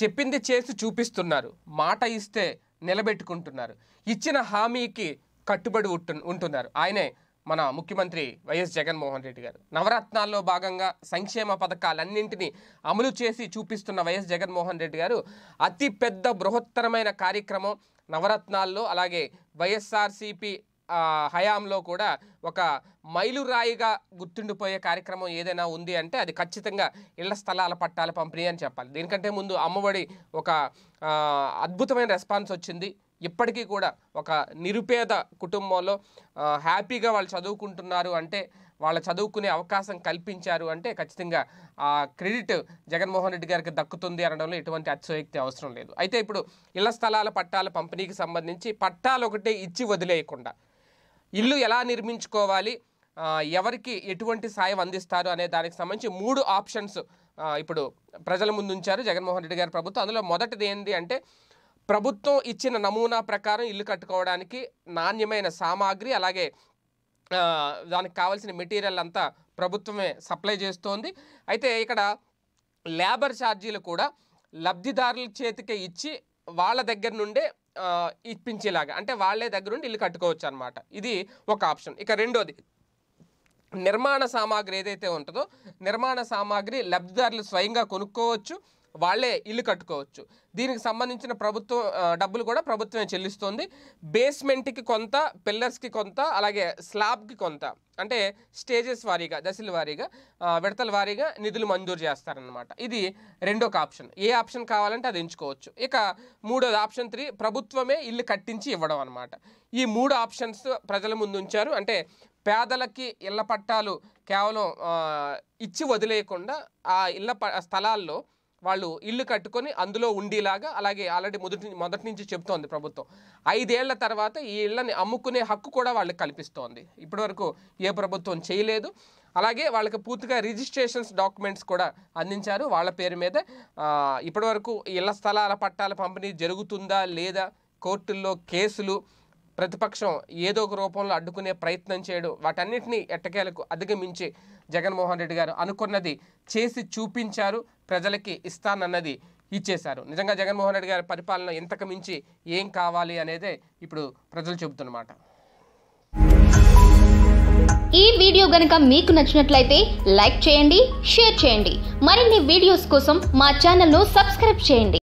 చెప్పింది చేసి చూపిస్తున్నారు మాట ఇస్తే నిలబెట్టుకుంటున్నారు ఇచ్చిన హామీకి కట్టుబడి ఉంటు ఉంటున్నారు ఆయనే మన ముఖ్యమంత్రి వైఎస్ జగన్మోహన్ రెడ్డి గారు నవరత్నాల్లో భాగంగా సంక్షేమ పథకాలన్నింటినీ అమలు చేసి చూపిస్తున్న వైఎస్ జగన్మోహన్ రెడ్డి గారు అతి పెద్ద బృహత్తరమైన కార్యక్రమం నవరత్నాల్లో అలాగే వైఎస్ఆర్సీపీ హయాంలో కూడా ఒక మైలురాయిగా గుర్తుండిపోయే కార్యక్రమం ఏదైనా ఉంది అంటే అది ఖచ్చితంగా ఇళ్ల స్థలాల పట్టాల పంపిణీ అని చెప్పాలి దీనికంటే ముందు అమ్మఒడి ఒక అద్భుతమైన రెస్పాన్స్ వచ్చింది ఇప్పటికీ కూడా ఒక నిరుపేద కుటుంబంలో హ్యాపీగా వాళ్ళు చదువుకుంటున్నారు అంటే వాళ్ళ చదువుకునే అవకాశం కల్పించారు అంటే ఖచ్చితంగా ఆ క్రెడిట్ జగన్మోహన్ రెడ్డి గారికి దక్కుతుంది అనడంలో ఎటువంటి అతిశయోక్తి అవసరం లేదు అయితే ఇప్పుడు ఇళ్ల స్థలాల పట్టాల పంపిణీకి సంబంధించి పట్టాలు ఒకటి ఇచ్చి వదిలేయకుండా ఇల్లు ఎలా నిర్మించుకోవాలి ఎవరికి ఎటువంటి సాయం అందిస్తారు అనే దానికి సంబంధించి మూడు ఆప్షన్స్ ఇప్పుడు ప్రజల ముందు ఉంచారు జగన్మోహన్ రెడ్డి గారి ప్రభుత్వం అందులో మొదటిది ఏంటి అంటే ప్రభుత్వం ఇచ్చిన నమూనా ప్రకారం ఇల్లు కట్టుకోవడానికి నాణ్యమైన సామాగ్రి అలాగే దానికి కావాల్సిన మెటీరియల్ అంతా ప్రభుత్వమే సప్లై చేస్తోంది అయితే ఇక్కడ లేబర్ ఛార్జీలు కూడా లబ్ధిదారుల చేతికే ఇచ్చి వాళ్ళ దగ్గర నుండే ఇప్పించేలాగా అంటే వాళ్ళే దగ్గరుండి ఇల్లు కట్టుకోవచ్చు అనమాట ఇది ఒక ఆప్షన్ ఇక రెండోది నిర్మాణ సామాగ్రి ఏదైతే ఉంటుందో నిర్మాణ సామాగ్రి లబ్ధిదారులు స్వయంగా కొనుక్కోవచ్చు వాళ్ళే ఇల్లు కట్టుకోవచ్చు దీనికి సంబంధించిన ప్రభుత్వం డబ్బులు కూడా ప్రభుత్వమే చెల్లిస్తుంది బేస్మెంట్కి కొంత పిల్లర్స్కి కొంత అలాగే స్లాబ్కి కొంత అంటే స్టేజెస్ వారీగా దశల వారీగా విడతల వారీగా నిధులు మంజూరు చేస్తారనమాట ఇది రెండొక ఆప్షన్ ఏ ఆప్షన్ కావాలంటే అది ఎంచుకోవచ్చు ఇక మూడోది ఆప్షన్ త్రీ ప్రభుత్వమే ఇల్లు కట్టించి ఇవ్వడం అనమాట ఈ మూడు ఆప్షన్స్ ప్రజల ముందు ఉంచారు అంటే పేదలకి ఇళ్ల పట్టాలు కేవలం ఇచ్చి వదిలేయకుండా ఆ ఇళ్ల స్థలాల్లో వాళ్ళు ఇల్లు కట్టుకొని అందులో ఉండేలాగా అలాగే ఆల్రెడీ మొదటి మొదటి నుంచి చెప్తోంది ప్రభుత్వం ఐదేళ్ల తర్వాత ఈ ఇళ్ళని అమ్ముకునే హక్కు కూడా వాళ్ళకి కల్పిస్తోంది ఇప్పటివరకు ఏ ప్రభుత్వం చేయలేదు అలాగే వాళ్ళకి పూర్తిగా రిజిస్ట్రేషన్స్ డాక్యుమెంట్స్ కూడా అందించారు వాళ్ళ పేరు మీద ఇప్పటివరకు ఇళ్ల స్థలాల పట్టాల పంపిణీ జరుగుతుందా లేదా కోర్టుల్లో కేసులు ప్రతిపక్షం ఏదో ఒక రూపంలో అడ్డుకునే ప్రయత్నం చేయడం వాటన్నింటినీ ఎట్టకేలకు అధిగమించి జగన్మోహన్ రెడ్డి గారు అనుకున్నది చేసి చూపించారు ప్రజలకి ఇస్తానన్నది ఇచ్చేశారు నిజంగా జగన్మోహన్ రెడ్డి గారి పరిపాలన ఇంతకు మించి ఏం కావాలి అనేది ఇప్పుడు ప్రజలు చెబుతున్నమాట ఈ వీడియో గనక మీకు నచ్చినట్లయితే లైక్ చేయండి షేర్ చేయండి మరిన్ని వీడియోస్ కోసం మా ను సబ్స్క్రైబ్ చేయండి